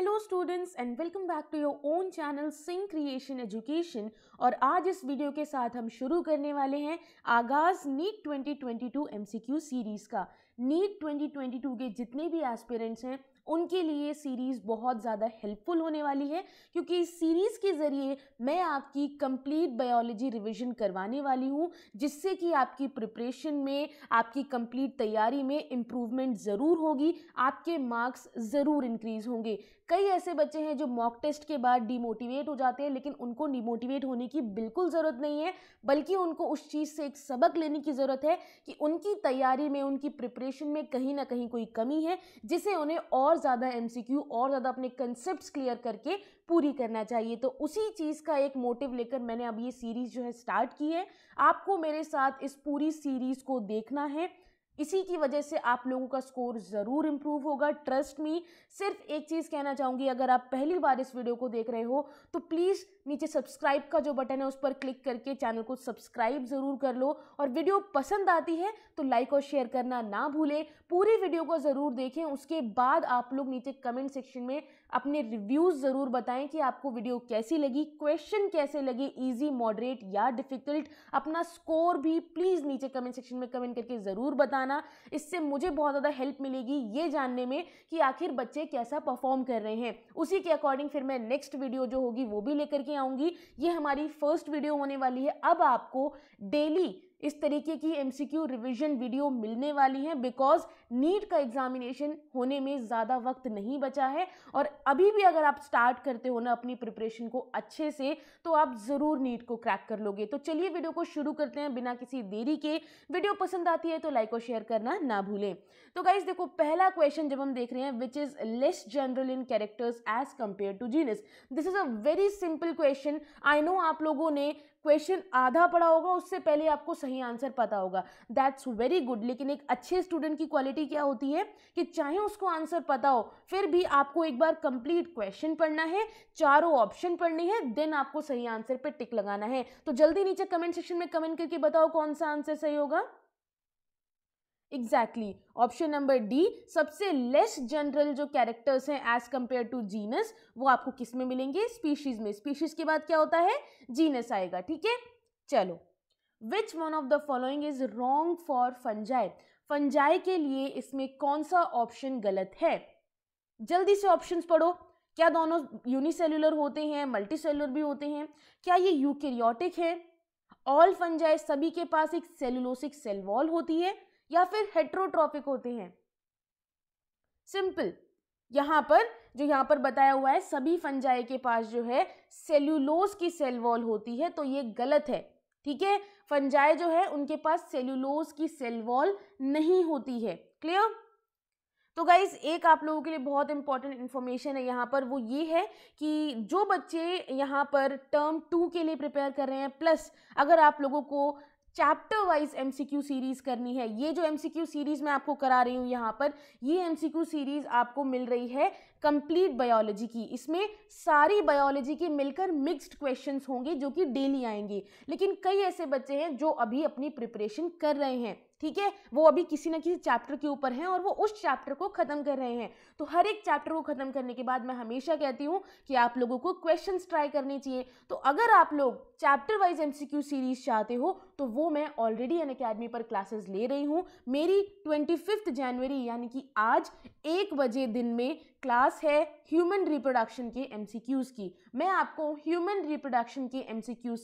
Hello students and welcome back to your own channel Singh creation education और आज इस video के साथ हम शुरू करने वाले हैं आगाज़ नीट 2022 एमसीक्यू सीरीज़ का नीट 2022 के जितने भी एस्पिरेंट्स हैं उनके लिए सीरीज़ बहुत ज़्यादा हेल्पफुल होने वाली है क्योंकि इस सीरीज़ के ज़रिए मैं आपकी कंप्लीट बायोलॉजी रिवीजन करवाने वाली हूँ जिससे कि आपकी प्रिपरेशन में आपकी कंप्लीट तैयारी में इम्प्रूवमेंट ज़रूर होगी आपके मार्क्स ज़रूर इंक्रीज़ होंगे कई ऐसे बच्चे हैं जो मॉक टेस्ट के बाद डिमोटिवेट हो जाते हैं लेकिन उनको डिमोटिवेट होने की बिल्कुल ज़रूरत नहीं है बल्कि उनको उस चीज़ से एक सबक लेने की ज़रूरत है कि उनकी तैयारी में उनकी प्रिपरेशन में कहीं ना कहीं कोई कमी है जिसे उन्हें और और ज़्यादा एमसीक्यू और ज़्यादा अपने कंसेप्ट क्लियर करके पूरी करना चाहिए तो उसी चीज़ का एक मोटिव लेकर मैंने अब ये सीरीज़ जो है स्टार्ट की है आपको मेरे साथ इस पूरी सीरीज़ को देखना है इसी की वजह से आप लोगों का स्कोर ज़रूर इम्प्रूव होगा ट्रस्ट मी सिर्फ एक चीज़ कहना चाहूँगी अगर आप पहली बार इस वीडियो को देख रहे हो तो प्लीज़ नीचे सब्सक्राइब का जो बटन है उस पर क्लिक करके चैनल को सब्सक्राइब ज़रूर कर लो और वीडियो पसंद आती है तो लाइक और शेयर करना ना भूलें पूरी वीडियो को ज़रूर देखें उसके बाद आप लोग नीचे कमेंट सेक्शन में अपने रिव्यूज़ ज़रूर बताएं कि आपको वीडियो कैसी लगी क्वेश्चन कैसे लगे इजी मॉडरेट या डिफ़िकल्ट अपना स्कोर भी प्लीज़ नीचे कमेंट सेक्शन में कमेंट करके ज़रूर बताना इससे मुझे बहुत ज़्यादा हेल्प मिलेगी ये जानने में कि आखिर बच्चे कैसा परफॉर्म कर रहे हैं उसी के अकॉर्डिंग फिर मैं नेक्स्ट वीडियो जो होगी वो भी लेकर के आऊँगी ये हमारी फर्स्ट वीडियो होने वाली है अब आपको डेली इस तरीके की क्यू रिवीजन वीडियो मिलने वाली है बिकॉज नीट का एग्जामिनेशन होने में ज़्यादा वक्त नहीं बचा है और अभी भी अगर आप स्टार्ट करते हो ना अपनी प्रिपरेशन को अच्छे से तो आप ज़रूर नीट को क्रैक कर लोगे तो चलिए वीडियो को शुरू करते हैं बिना किसी देरी के वीडियो पसंद आती है तो लाइक और शेयर करना ना भूलें तो गाइज देखो पहला क्वेश्चन जब हम देख रहे हैं which is less general in characters as compare to genus this is a very simple question I know आप लोगों ने क्वेश्चन आधा पढ़ा होगा उससे पहले आपको सही आंसर पता होगा दैट्स वेरी गुड लेकिन एक अच्छे स्टूडेंट की क्वालिटी क्या होती है कि चाहे उसको आंसर पता हो फिर भी आपको एक बार कंप्लीट क्वेश्चन पढ़ना है चारों ऑप्शन पढ़ने हैं देन आपको सही आंसर पर टिक लगाना है तो जल्दी नीचे कमेंट सेक्शन में कमेंट करके बताओ कौन सा आंसर सही होगा एग्जैक्टली ऑप्शन नंबर डी सबसे लेस जनरल जो कैरेक्टर्स हैं एज कंपेयर टू जीनस वो आपको किस में मिलेंगे स्पीशीज में स्पीशीज के बाद क्या होता है जीनस आएगा ठीक है चलो which one of the following is wrong for fungi fungi के लिए इसमें कौन सा ऑप्शन गलत है जल्दी से ऑप्शंस पढ़ो क्या दोनों यूनिसेलुलर होते हैं मल्टीसेलुलर भी होते हैं क्या ये यूकेरियोटिक है ऑल फंजाई सभी के पास एक सेलुलोसिक सेल वॉल होती है या फिर हेट्रोट्रॉपिक होते हैं सिंपल यहाँ पर जो यहाँ पर बताया हुआ है सभी फंजाई के पास जो है सेल्यूलोस की सेल वॉल होती है तो ये गलत है ठीक है फंजाई जो है उनके पास सेल्यूलोस की सेल वॉल नहीं होती है क्लियर तो गाइज एक आप लोगों के लिए बहुत इंपॉर्टेंट इन्फॉर्मेशन है यहाँ पर वो ये है कि जो बच्चे यहाँ पर टर्म टू के लिए प्रिपेयर कर रहे हैं प्लस अगर आप लोगों को चैप्टर वाइज एम सीरीज़ करनी है ये जो एम सीरीज़ मैं आपको करा रही हूँ यहाँ पर ये एम सीरीज़ आपको मिल रही है कंप्लीट बायोलॉजी की इसमें सारी बायोलॉजी के मिलकर मिक्स्ड क्वेश्चंस होंगे जो कि डेली आएंगे लेकिन कई ऐसे बच्चे हैं जो अभी अपनी प्रिपरेशन कर रहे हैं ठीक है वो अभी किसी ना किसी चैप्टर के ऊपर हैं और वो उस चैप्टर को ख़त्म कर रहे हैं तो हर एक चैप्टर को ख़त्म करने के बाद मैं हमेशा कहती हूँ कि आप लोगों को क्वेश्चन ट्राई करने चाहिए तो अगर आप लोग चैप्टर वाइज एम सीरीज़ चाहते हो तो वो मैं ऑलरेडी अन अकेडमी पर क्लासेस ले रही हूँ मेरी ट्वेंटी जनवरी यानी कि आज एक बजे दिन में क्लास है ह्यूमन रिप्रोडक्शन के एम की मैं आपको ह्यूमन रिप्रोडक्शन के एम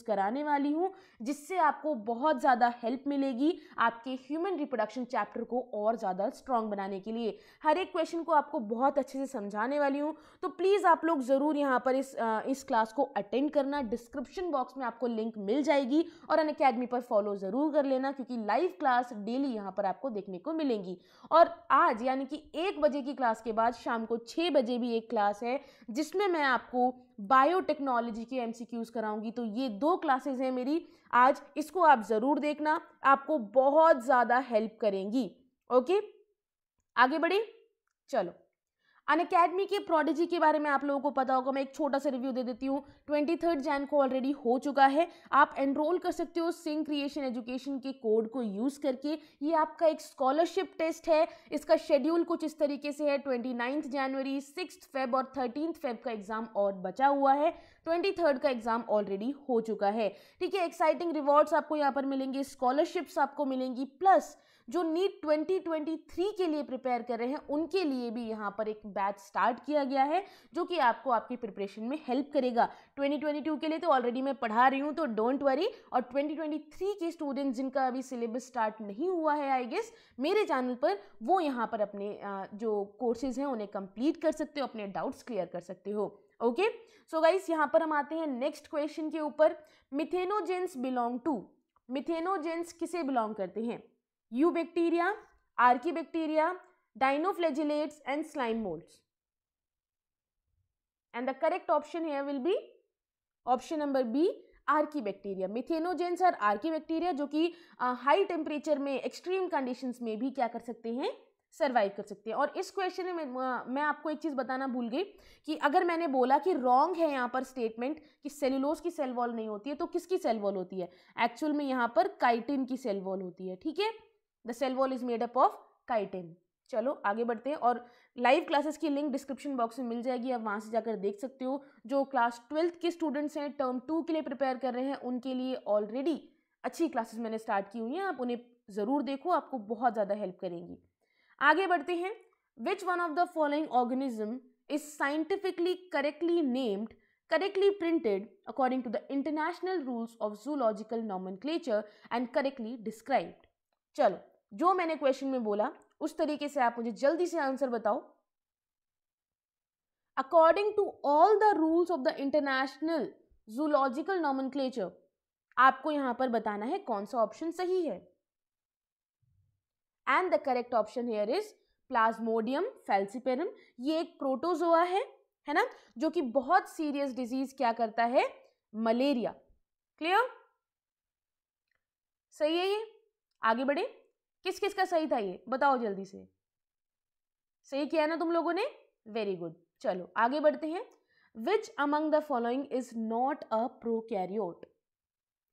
कराने वाली हूँ जिससे आपको बहुत ज़्यादा हेल्प मिलेगी आपके ह्यूमन रिप्रोडक्शन चैप्टर को और ज़्यादा स्ट्रॉन्ग बनाने के लिए हर एक क्वेश्चन को आपको बहुत अच्छे से समझाने वाली हूँ तो प्लीज़ आप लोग ज़रूर यहाँ पर इस इस क्लास को अटेंड करना डिस्क्रिप्शन बॉक्स में आपको लिंक मिल जाएगी और अन अकेडमी पर फॉलो ज़रूर कर लेना क्योंकि लाइव क्लास डेली यहाँ पर आपको देखने को मिलेंगी और आज यानी कि एक बजे की क्लास के बाद शाम को छः बजे भी एक क्लास है जिसमें मैं आपको बायोटेक्नोलॉजी के एमसीक्यूज कराऊंगी तो ये दो क्लासेस हैं मेरी आज इसको आप ज़रूर देखना आपको बहुत ज़्यादा हेल्प करेंगी ओके आगे बढ़े चलो अन अकेडमी के प्रोडिजी के बारे में आप लोगों को पता होगा मैं एक छोटा सा रिव्यू दे देती हूँ ट्वेंटी थर्ड जैन को ऑलरेडी हो चुका है आप एनरोल कर सकते हो सिंग क्रिएशन एजुकेशन के कोड को यूज़ करके ये आपका एक स्कॉलरशिप टेस्ट है इसका शेड्यूल कुछ इस तरीके से है twenty ninth January six Feb और थर्टीन फेब का एग्ज़ाम और बचा हुआ है ट्वेंटी थर्ड का एग्ज़ाम ऑलरेडी हो चुका है ठीक है एक्साइटिंग रिवॉर्ड्स आपको यहाँ पर मिलेंगे स्कॉलरशिप्स आपको मिलेंगी प्लस जो नीट 2023 के लिए प्रिपेयर कर रहे हैं उनके लिए भी यहाँ पर एक बैच स्टार्ट किया गया है जो कि आपको आपकी प्रिपरेशन में हेल्प करेगा 2022 के लिए तो ऑलरेडी मैं पढ़ा रही हूँ तो डोंट वरी और 2023 के स्टूडेंट्स जिनका अभी सिलेबस स्टार्ट नहीं हुआ है आई गेस मेरे चैनल पर वो यहाँ पर अपने जो कोर्सेज हैं उन्हें कंप्लीट कर सकते हो अपने डाउट्स क्लियर कर सकते हो ओके सो गाइस यहाँ पर हम आते हैं नेक्स्ट क्वेश्चन के ऊपर मिथेनोजेंस बिलोंग टू मिथेनोजेंस किसे बिलोंग करते हैं eubacteria archaebacteria dinoflagellates and slime and the correct option here will be option number B archaebacteria methanogens और बैक्टीरिया जो कि हाई टेम्परेचर में एक्सट्रीम कंडीशन में भी क्या कर सकते हैं सर्वाइव कर सकते हैं और इस क्वेश्चन में मैं आपको एक चीज़ बताना भूल गई कि अगर मैंने बोला कि रॉन्ग है यहाँ पर स्टेटमेंट कि सेलुलोज की सेल वॉल नहीं होती है तो किसकी सेल वॉल होती है एक्चुअल में यहाँ पर काइटिन की सेल वॉल होती है ठीक है the cell wall is made up of chitin चलो आगे बढ़ते हैं और लाइव क्लासेस की लिंक डिस्क्रिप्शन बॉक्स में मिल जाएगी आप वहाँ से जाकर देख सकते हो जो क्लास ट्वेल्थ के स्टूडेंट्स हैं टर्म टू के लिए प्रिपेयर कर रहे हैं उनके लिए ऑलरेडी अच्छी क्लासेस मैंने स्टार्ट की हुई हैं आप उन्हें ज़रूर देखो आपको बहुत ज़्यादा हेल्प करेंगी आगे बढ़ते हैं which one of the following organism is scientifically correctly named printed according to the international rules of zoological nomenclature and correctly described चलो जो मैंने क्वेश्चन में बोला उस तरीके से आप मुझे जल्दी से आंसर बताओ according to all the rules of the international zoological nomen आपको यहां पर बताना है कौन सा ऑप्शन सही है and the correct option here is Plasmodium falciparum ये एक प्रोटोजोआ है है ना जो कि बहुत सीरियस डिजीज क्या करता है मलेरिया क्लियर सही है ये आगे बढ़े किस किस का सही था ये बताओ जल्दी से सही किया है ना तुम लोगों ने वेरी गुड चलो आगे बढ़ते हैं which among the following is not a eukaryote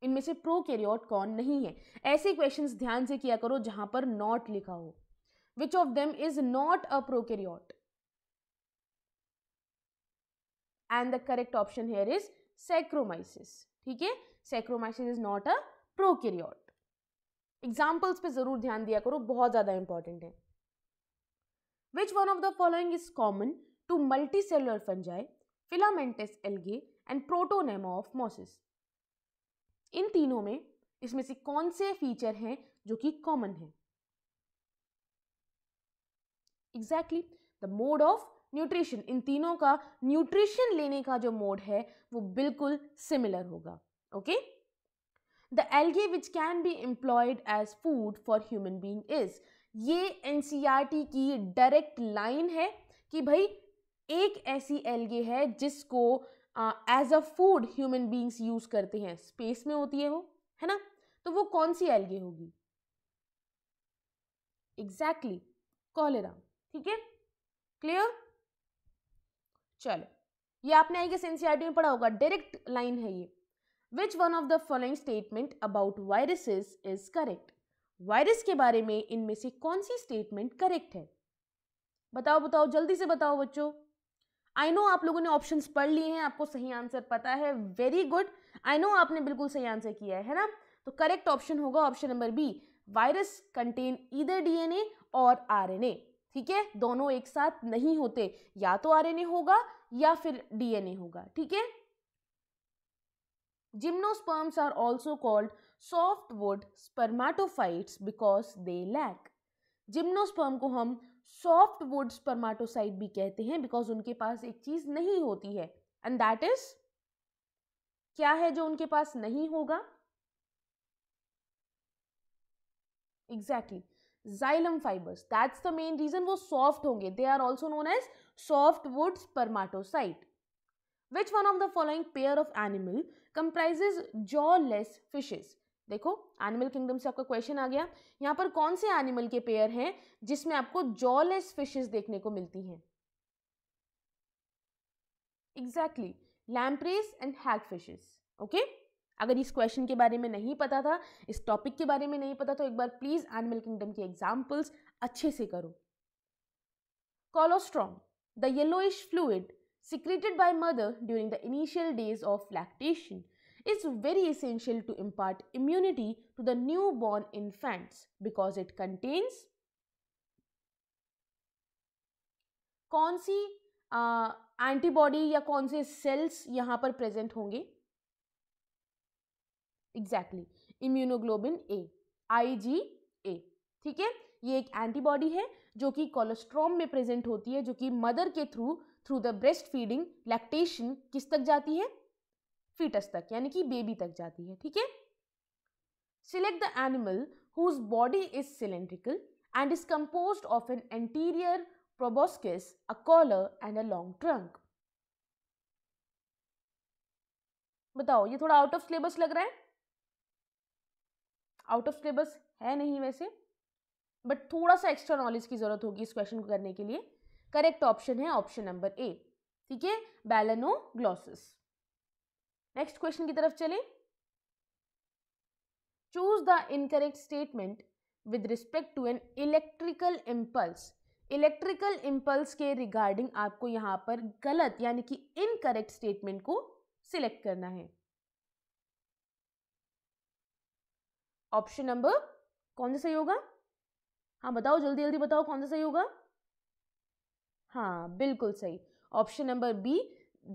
इनमें से कैरियोट कौन नहीं है ऐसे क्वेश्चंस ध्यान से किया करो जहां पर नॉट लिखा हो which of them is not a eukaryote and the correct option here is Saccharomyces ठीक है Saccharomyces is not a eukaryote examples पे ज़रूर ध्यान दिया करो बहुत ज़्यादा इंपॉर्टेंट है which one of the following is common to multicellular fungi filamentous algae and protonema of mosses इन तीनों में इसमें से कौन से फीचर हैं जो कि कॉमन है exactly the mode of nutrition इन तीनों का न्यूट्रिशन लेने का जो मोड है वो बिल्कुल सिमिलर होगा okay okay? The algae which can be employed as food for human being is ये एन e की डायरेक्ट लाइन है कि भाई एक ऐसी एल्गे है जिसको as a food human beings use करते हैं स्पेस में होती है वो है ना तो वो कौन सी एल्गे होगी एग्जैक्टली कॉलेरा ठीक है क्लियर चलो ये आपने आई गेस एनसीआरटी e में पढ़ा होगा डायरेक्ट लाइन है ये which one of the following statement about viruses is correct virus के बारे में इनमें से कौन सी स्टेटमेंट करेक्ट है बताओ बताओ जल्दी से बताओ बच्चों आई नो आप लोगों ने ऑप्शन पढ़ लिए हैं आपको सही आंसर पता है वेरी गुड आई नो आपने बिल्कुल सही आंसर किया है ना तो करेक्ट ऑप्शन होगा option number B virus contain either DNA और आरएनए ठीक है दोनों एक साथ नहीं होते या तो आरएनए होगा या फिर डीएनए होगा ठीक है Gymnosperms are also called softwood spermatophytes because they lack. Gymnosperm को हम सॉफ्टवुड स्पर्माटोसाइट भी कहते हैं बिकॉज उनके पास एक चीज नहीं होती है एंड दैट इज क्या है जो उनके पास नहीं होगा exactly xylem fibres that's the main reason वो सॉफ्ट होंगे they are also known as soft wood spermatophyte which one of the following pair of animal comprises jawless fishes देखो एनिमल किंगडम से आपका क्वेश्चन आ गया यहाँ पर कौन से एनिमल के पेयर हैं जिसमें आपको जॉ लेस फिशेज देखने को मिलती हैं exactly lampreys and hag fishes okay अगर इस क्वेश्चन के बारे में नहीं पता था इस टॉपिक के बारे में नहीं पता तो एक बार प्लीज़ एनिमल किंगडम के एग्जाम्पल्स अच्छे से करो colostrum the yellowish fluid secreted by mother during the initial days of lactation is very essential to impart immunity to the newborn infants because it contains कौन सी एंटीबॉडी या कौन से sales यहां पर प्रेजेंट होंगे एग्जैक्टली इम्यूनोग्लोबिन ए आई जी ए ठीक है ये एक एंटीबॉडी है जो कि कोलेस्ट्रॉम में प्रेजेंट होती है जो कि मदर के through through the breast feeding lactation किस तक जाती है फीटस तक यानी कि बेबी तक जाती है ठीक है select the animal whose body is cylindrical and is compose of an anterior proboscis a collar and a long trunk बताओ ये थोड़ा आउट ऑफ सिलेबस लग रहा है आउट ऑफ सिलेबस है नहीं वैसे बट थोड़ा सा एक्स्ट्रा नॉलेज की जरूरत होगी इस क्वेश्चन को करने के लिए करेक्ट ऑप्शन है ऑप्शन नंबर ए ठीक है बैलनो ग्लॉसिस नेक्स्ट क्वेश्चन की तरफ चले choose the incorrect statement with respect to an electrical impulse electrical impulse के रिगार्डिंग आपको यहां पर गलत यानी कि इनकरेक्ट स्टेटमेंट को सिलेक्ट करना है ऑप्शन नंबर कौन सा सही होगा हाँ बताओ जल्दी जल्दी बताओ कौन सा सही होगा हाँ बिल्कुल सही option number B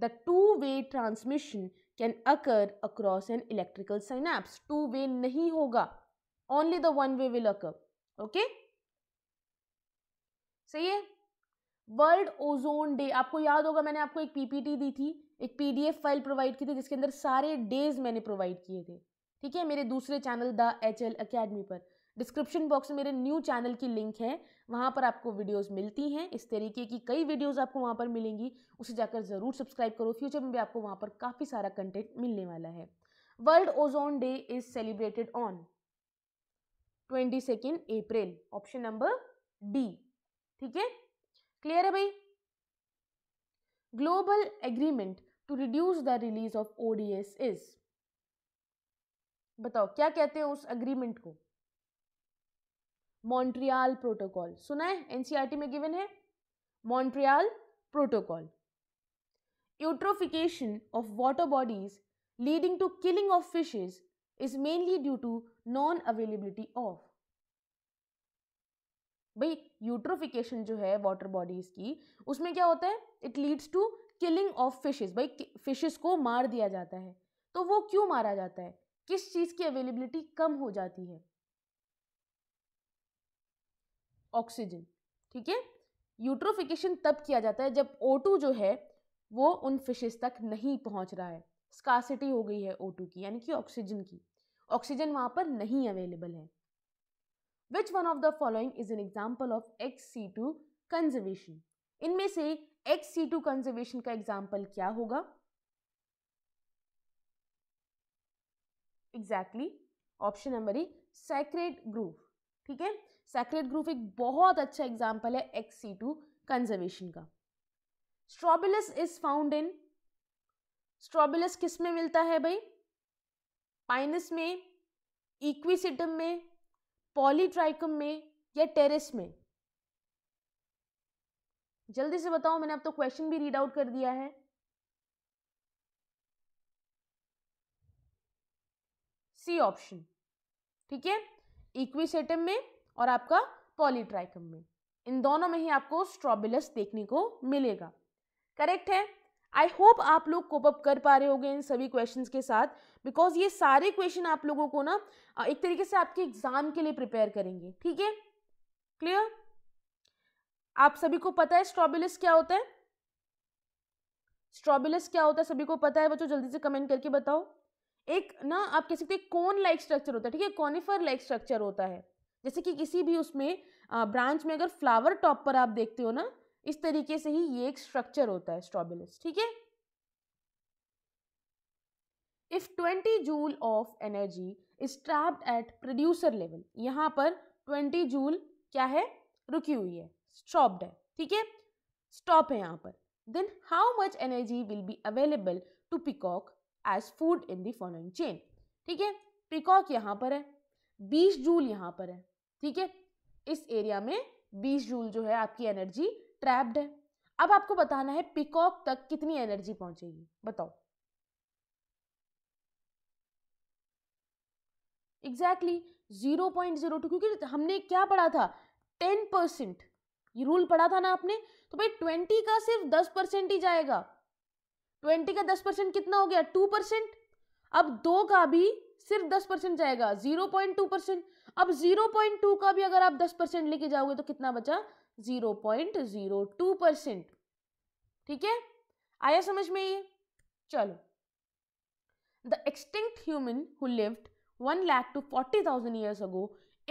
the two way transmission can occur across an electrical synapse two way नहीं होगा only the one way will occur okay सही है वर्ल्ड ओजोन डे आपको याद होगा मैंने आपको एक पीपीटी दी थी एक पीडीएफ फाइल प्रोवाइड की थी जिसके अंदर सारे डेज मैंने प्रोवाइड किए थे ठीक है मेरे दूसरे channel the H L academy पर डिस्क्रिप्शन बॉक्स में मेरे न्यू चैनल की लिंक है वहाँ पर आपको वीडियोस मिलती हैं इस तरीके की कई वीडियोस आपको वहाँ पर मिलेंगी उसे जाकर ज़रूर सब्सक्राइब करो फ्यूचर में भी आपको वहाँ पर काफ़ी सारा कंटेंट मिलने वाला है World Ozone Day is celebrated on twenty second April option number D ठीक है क्लियर है भाई global agreement to reduce the release of ODS is बताओ क्या कहते हैं उस एग्रीमेंट को मॉन्ट्रियाल प्रोटोकॉल सुना है एनसीईआरटी e में गिवन है Montreal Protocol eutrophication of water bodies leading to killing of fishes is mainly due to non availability of भाई यूट्रोफिकेशन जो है वाटर बॉडीज की उसमें क्या होता है it leads to killing of fishes भाई फिशेज को मार दिया जाता है तो वो क्यों मारा जाता है किस चीज़ की अवेलेबिलिटी कम हो जाती है ऑक्सीजन ठीक है यूट्रोफिकेशन तब किया जाता है जब ओ जो है वो उन फिशेस तक नहीं पहुंच रहा है स्कासिटी हो गई है ओ की यानी कि ऑक्सीजन की ऑक्सीजन वहाँ पर नहीं अवेलेबल है which one of the following is an example of ex situ conservation इनमें से एक्स सी टू कंजर्वेशन का एग्जाम्पल क्या होगा exactly option number E sacred grove ठीक है सेक्रेट ग्रुप एक बहुत अच्छा एग्जाम्पल है एक्स सी टू कंजर्वेशन का strobilus is found in strobilus किस में मिलता है भाई पाइनस में इक्विसिटम में पॉलीट्राइकम में या टेरेस में जल्दी से बताओ मैंने अब तो क्वेश्चन भी रीड आउट कर दिया है सी ऑप्शन ठीक है इक्विसेटम में और आपका पॉलीट्राइकम में इन दोनों में ही आपको स्ट्रॉबिलस देखने को मिलेगा करेक्ट है आई होप आप लोग कोपअप कर पा रहे होंगे इन सभी क्वेश्चंस के साथ बिकॉज ये सारे क्वेश्चन आप लोगों को ना एक तरीके से आपके एग्जाम के लिए प्रिपेयर करेंगे ठीक है क्लियर आप सभी को पता है स्ट्रॉबिलस क्या होता है स्ट्रॉबिलस क्या होता है सभी को पता है बच्चों जल्दी से कमेंट करके बताओ एक ना आप कह सकते हैं लाइक स्ट्रक्चर होता है ठीक है कॉनिफर लाइक स्ट्रक्चर होता है जैसे कि किसी भी उसमें ब्रांच में अगर फ्लावर टॉप पर आप देखते हो ना इस तरीके से ही ये एक स्ट्रक्चर होता है स्ट्रॉबेलिस ठीक है if twenty joule of energy is trapped at producer level यहाँ पर ट्वेंटी जूल क्या है रुकी हुई है स्टॉप्ड है ठीक है स्टॉप है यहाँ पर then how much energy will be available to peacock as food in the following chain ठीक है पिकॉक यहाँ पर है बीस जूल यहाँ पर है ठीक है इस एरिया में बीस जूल जो है आपकी एनर्जी ट्रैप्ड है अब आपको बताना है पिकॉक तक कितनी एनर्जी पहुंचेगी बताओ exactly zero point zero two क्योंकि हमने क्या पढ़ा था टेन परसेंट ये रूल पढ़ा था ना आपने तो भाई ट्वेंटी का सिर्फ दस परसेंट ही जाएगा ट्वेंटी का दस परसेंट कितना हो गया टू परसेंट अब दो का भी सिर्फ दस परसेंट जाएगा जीरो पॉइंट टू परसेंट अब जीरो पॉइंट टू का भी अगर आप दस परसेंट लेके जाओगे तो कितना बचा zero point zero two percent ठीक है आया समझ में ये चलो the extinct human who lived one lakh to forty thousand years ago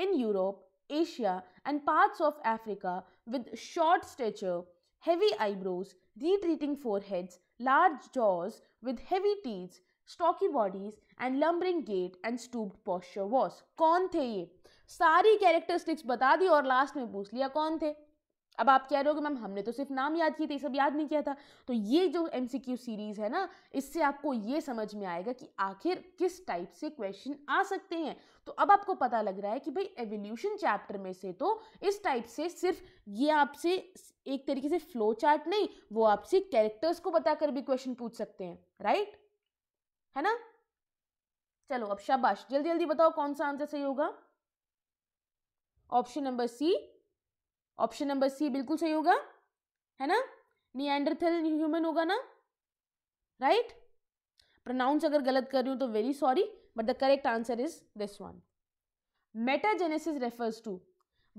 in Europe and parts of Africa with short stature heavy eyebrows retreating foreheads large jaws with heavy teeth, stocky bodies and lumbering gait and stooped posture was कौन थे ये सारी characteristics बता दी और last में पूछ लिया कौन थे अब आप कह रहे हो कि मैम हमने तो सिर्फ नाम याद किए थे ये सब याद नहीं किया था तो ये जो एम सीरीज़ है ना इससे आपको ये समझ में आएगा कि आखिर किस टाइप से क्वेश्चन आ सकते हैं तो अब आपको पता लग रहा है कि भाई एवोल्यूशन चैप्टर में से तो इस टाइप से सिर्फ ये आपसे एक तरीके से फ्लो चार्ट नहीं वो आपसे कैरेक्टर्स को बताकर भी क्वेश्चन पूछ सकते हैं राइट है ना चलो अब शाबाश जल्दी जल्दी बताओ कौन सा आंसर सही होगा option number C option number C बिल्कुल सही होगा है ना नियंडरथल ह्यूमन होगा ना राइट प्रोनाउंस अगर गलत कर रही हूँ तो very sorry but the correct answer is this one metagenesis refers to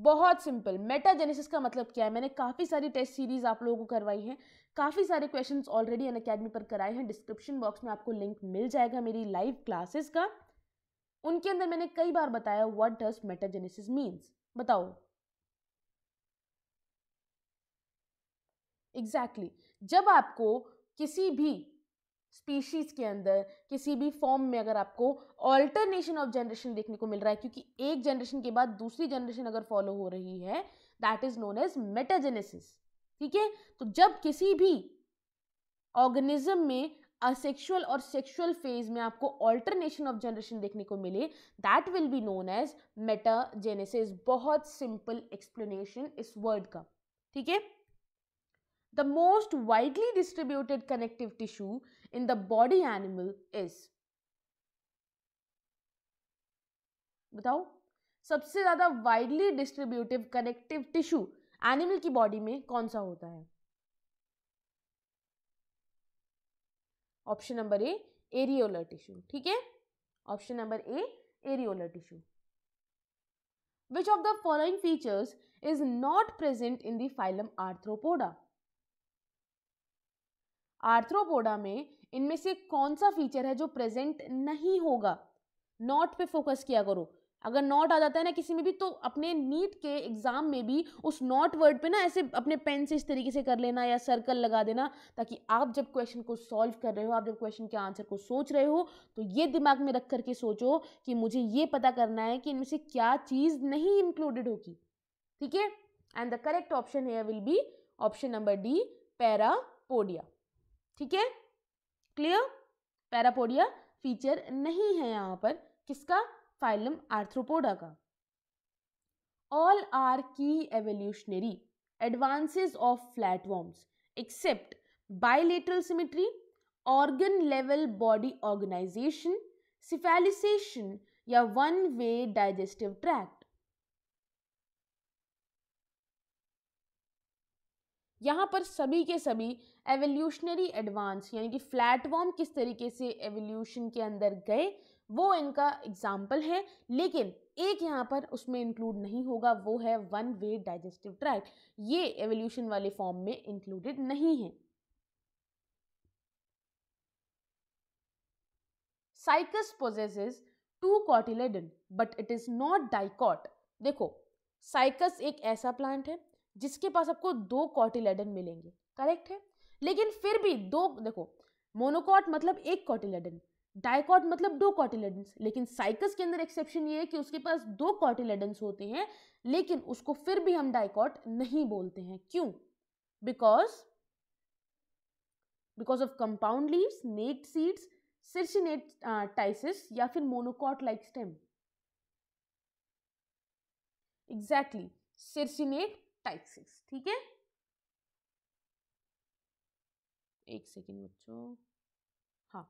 बहुत सिंपल मेटाजेनेसिस का मतलब क्या है मैंने काफ़ी सारी टेस्ट सीरीज आप लोगों को करवाई हैं काफ़ी सारे क्वेश्चंस ऑलरेडी अन अकेडमी पर कराए हैं डिस्क्रिप्शन बॉक्स में आपको लिंक मिल जाएगा मेरी लाइव क्लासेस का उनके अंदर मैंने कई बार बताया व्हाट डज मेटाजेनेसिस मीन्स बताओ एग्जैक्टली exactly. जब आपको किसी भी स्पीशीज़ के अंदर किसी भी फॉर्म में अगर आपको ऑल्टरनेशन ऑफ जनरेशन देखने को मिल रहा है क्योंकि एक जनरेशन के बाद दूसरी जनरेशन अगर फॉलो हो रही है that is known as metagenesis ठीक है तो जब किसी भी ऑर्गेनिज्म में असेक्सुअल और सेक्सुअल फेज में आपको ऑल्टरनेशन ऑफ जनरेशन देखने को मिले that will be known as metagenesis बहुत सिंपल एक्सप्लेनेशन इस वर्ड का ठीक है the most widely distributed connective tissue in the body animal is बताओ सबसे ज्यादा widely distributive connective tissue animal की बॉडी में कौन सा होता है option number A areolar tissue ठीक है option number A areolar tissue which of the following features is not present in the phylum Arthropoda Arthropoda में इनमें से कौन सा फीचर है जो प्रेजेंट नहीं होगा नॉट पे फोकस किया करो अगर नॉट आ जाता है ना किसी में भी तो अपने नीट के एग्जाम में भी उस नॉट वर्ड पे ना ऐसे अपने पेन से इस तरीके से कर लेना या सर्कल लगा देना ताकि आप जब क्वेश्चन को सॉल्व कर रहे हो आप जब क्वेश्चन के आंसर को सोच रहे हो तो ये दिमाग में रख करके सोचो कि मुझे ये पता करना है कि इनमें से क्या चीज़ नहीं इंक्लूडेड होगी ठीक है एंड द करेक्ट ऑप्शन है will be option number D parapodia ठीक है क्लियर पैरापोडिया फीचर नहीं है यहाँ पर किसका फाइलम आर्थ्रोपोडा का ऑल आर की evolutionary advances of flatworms except bilateral symmetry organ level body organisation cephalisation या वन वे डाइजेस्टिव ट्रैक्ट यहां पर सभी के सभी एवोल्यूशनरी एडवांस यानी कि फ्लैटवॉर्म किस तरीके से एवोल्यूशन के अंदर गए वो इनका एग्जाम्पल है लेकिन एक यहाँ पर उसमें इंक्लूड नहीं होगा वो है वन वे डाइजेस्टिव ट्रैक ये एवोल्यूशन वाले फॉर्म में इंक्लूडेड नहीं है Cycas possesses two cotyledon but it is not dicot देखो साइकस एक ऐसा प्लांट है जिसके पास आपको दो कॉटिलेडन मिलेंगे करेक्ट है लेकिन फिर भी दो देखो मोनोकॉट मतलब एक कॉटिलेडन डायकॉट मतलब दो कॉटिलेडन लेकिन साइकस के अंदर एक्सेप्शन ये है कि उसके पास दो कॉटिलेडन होते हैं लेकिन उसको फिर भी हम डायकॉट नहीं बोलते हैं क्यों because because of compound leaves naked seeds circinate ptyxis या फिर monocot like stem exactly circinate ptyxis ठीक है एक सेकेंड बच्चों हाँ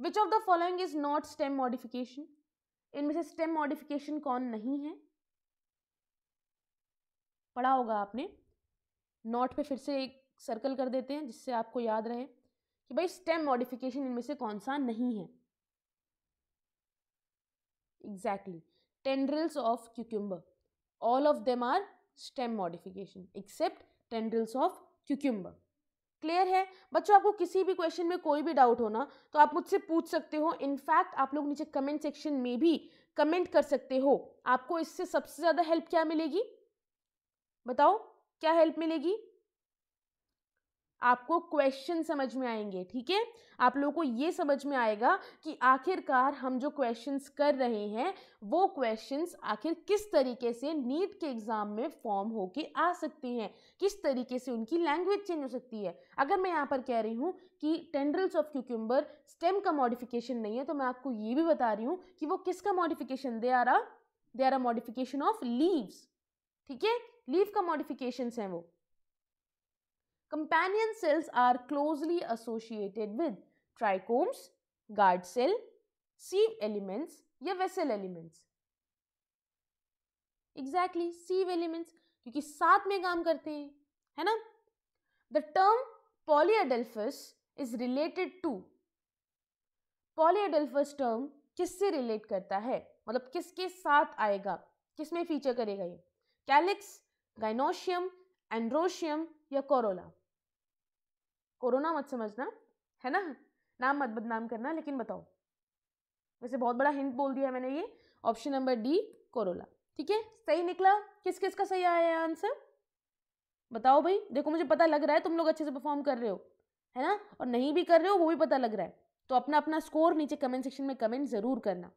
which of the following is not stem modification इनमें से स्टेम मॉडिफिकेशन कौन नहीं है पढ़ा होगा आपने नॉट पे फिर से एक सर्कल कर देते हैं जिससे आपको याद रहे कि भाई स्टेम मॉडिफिकेशन इनमें से कौन सा नहीं है exactly tendrils of cucumber all of them are stem modification except tendrils of cucumber clear है बच्चों आपको किसी भी क्वेश्चन में कोई भी डाउट हो ना तो आप मुझसे पूछ सकते हो इनफैक्ट आप लोग नीचे कमेंट सेक्शन में भी कमेंट कर सकते हो आपको इससे सबसे ज़्यादा हेल्प क्या मिलेगी बताओ क्या हेल्प मिलेगी आपको क्वेश्चन समझ में आएंगे ठीक है आप लोगों को ये समझ में आएगा कि आखिरकार हम जो क्वेश्चंस कर रहे हैं वो क्वेश्चंस आखिर किस तरीके से नीट के एग्ज़ाम में फॉर्म होके आ सकते हैं किस तरीके से उनकी लैंग्वेज चेंज हो सकती है अगर मैं यहाँ पर कह रही हूँ कि टेंड्रल्स ऑफ क्यूक्यूम्बर स्टेम का मॉडिफिकेशन नहीं है तो मैं आपको ये भी बता रही हूँ कि वो किसका मॉडिफिकेशन दे आ रहा they are a modification of leaves ठीक है लीव का मॉडिफिकेशन है वो Companion cells are closely associated with trichomes, guard cell, sieve elements ya vessel elements. Exactly, sieve elements क्योंकि साथ में काम करते हैं है ना the term polyadelphous is related to polyadelphous term किससे रिलेट करता है मतलब किसके साथ आएगा किसमें फीचर करेगा ये कैलिक्स गाइनोशियम एंड्रोशियम या कोरोला कोरोना मत समझना है ना नाम मत बदनाम करना लेकिन बताओ वैसे बहुत बड़ा हिंट बोल दिया मैंने ये ऑप्शन नंबर डी कोरोला ठीक है सही निकला किस किस का सही आया आंसर बताओ भाई देखो मुझे पता लग रहा है तुम लोग अच्छे से परफॉर्म कर रहे हो है ना और नहीं भी कर रहे हो वो भी पता लग रहा है तो अपना अपना स्कोर नीचे कमेंट सेक्शन में कमेंट ज़रूर करना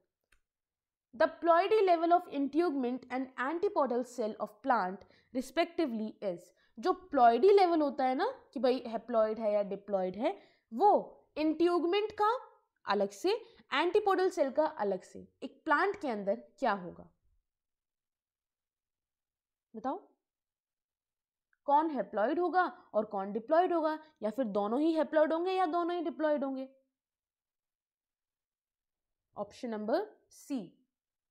the ploidy level of integument and antipodal cell of plant respectively is जो प्लॉयडी लेवल होता है ना कि भाई हेप्लॉयड है या डिप्लॉयड है वो इंट्यूगमेंट का अलग से एंटीपोडल सेल का अलग से एक प्लांट के अंदर क्या होगा बताओ कौन हेप्लॉइड होगा और कौन डिप्लॉयड होगा या फिर दोनों ही हेप्लॉयड होंगे या दोनों ही डिप्लॉयड होंगे option number C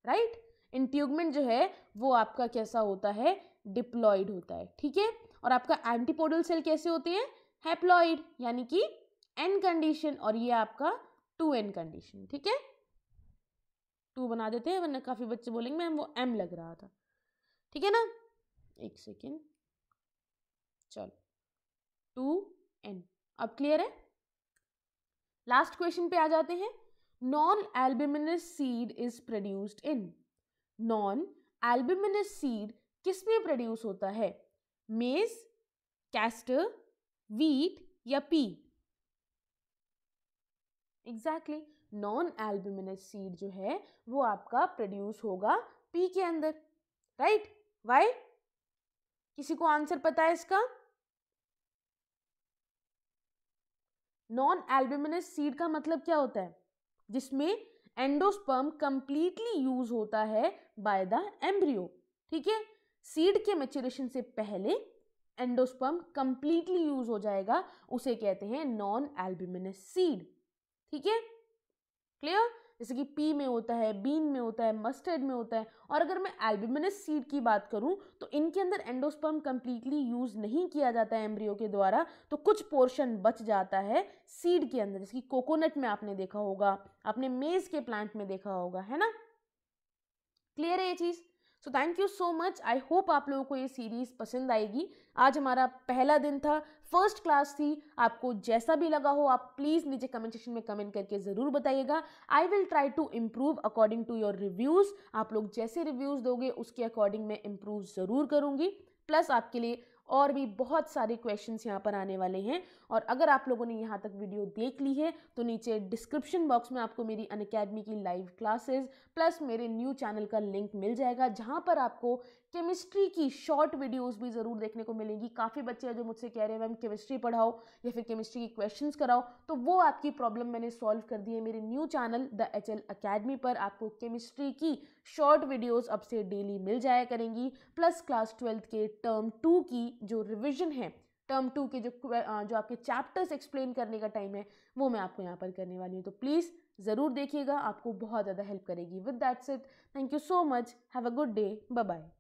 right integument जो है वो आपका कैसा होता है डिप्लॉयड होता है ठीक है और आपका एंटीपोडल सेल कैसे होते हैं हैप्लॉइड यानी कि एन कंडीशन और ये आपका टू एन कंडीशन ठीक है टू बना देते हैं वरना काफ़ी बच्चे बोलेंगे मैम वो एम लग रहा था ठीक है ना एक सेकेंड चलो टू एन अब क्लियर है लास्ट क्वेश्चन पे आ जाते हैं non albuminous seed is produced in non albuminous seed किस में प्रोड्यूस होता है मेज कैस्टर वीट या pea exactly non albuminous seed जो है वो आपका प्रोड्यूस होगा पी के अंदर राइट right? वाई किसी को आंसर पता है इसका नॉन एल्बुमिनस सीड का मतलब क्या होता है जिसमें एंडोस्पर्म कंप्लीटली यूज होता है बाय द एम्ब्रियो ठीक है सीड के मेच्योरेशन से पहले एंडोस्पर्म कंप्लीटली यूज हो जाएगा उसे कहते हैं नॉन एल्ब्यूमिनस सीड ठीक है क्लियर जैसे कि पी में होता है बीन में होता है मस्टर्ड में होता है और अगर मैं एल्ब्यूमिनस सीड की बात करूं तो इनके अंदर एंडोस्पर्म कंप्लीटली यूज नहीं किया जाता है एम्ब्रियो के द्वारा तो कुछ पोर्शन बच जाता है सीड के अंदर जैसे कि कोकोनट में आपने देखा होगा आपने मेज के प्लांट में देखा होगा है ना क्लियर है ये चीज़ so thank you so much I hope आप लोगों को ये सीरीज़ पसंद आएगी आज हमारा पहला दिन था फर्स्ट क्लास थी आपको जैसा भी लगा हो आप प्लीज़ नीचे कमेंट सेक्शन में कमेंट करके ज़रूर बताइएगा I will try to improve according to your reviews आप लोग जैसे रिव्यूज़ दोगे उसके अकॉर्डिंग मैं इम्प्रूव ज़रूर करूँगी प्लस आपके लिए और भी बहुत सारे क्वेश्चन यहाँ पर आने वाले हैं और अगर आप लोगों ने यहाँ तक वीडियो देख ली है तो नीचे डिस्क्रिप्शन बॉक्स में आपको मेरी अन की लाइव क्लासेज प्लस मेरे न्यू चैनल का लिंक मिल जाएगा जहाँ पर आपको केमिस्ट्री की शॉर्ट वीडियोस भी ज़रूर देखने को मिलेंगी काफ़ी बच्चे हैं जो मुझसे कह रहे हैं मैम केमिस्ट्री पढ़ाओ या फिर केमिस्ट्री की क्वेश्चंस कराओ तो वो आपकी प्रॉब्लम मैंने सॉल्व कर दी है मेरे new channel the H L academy पर आपको केमिस्ट्री की शॉर्ट वीडियोस अब से डेली मिल जाया करेंगी प्लस क्लास ट्वेल्थ के टर्म टू की जो रिविजन है टर्म टू के जो जो आपके चैप्टर्स एक्सप्लेन करने का टाइम है वो मैं आपको यहाँ पर करने वाली हूँ तो प्लीज़ ज़रूर देखिएगा आपको बहुत ज़्यादा हेल्प करेगी with that's it thank you so much have a good day bye bye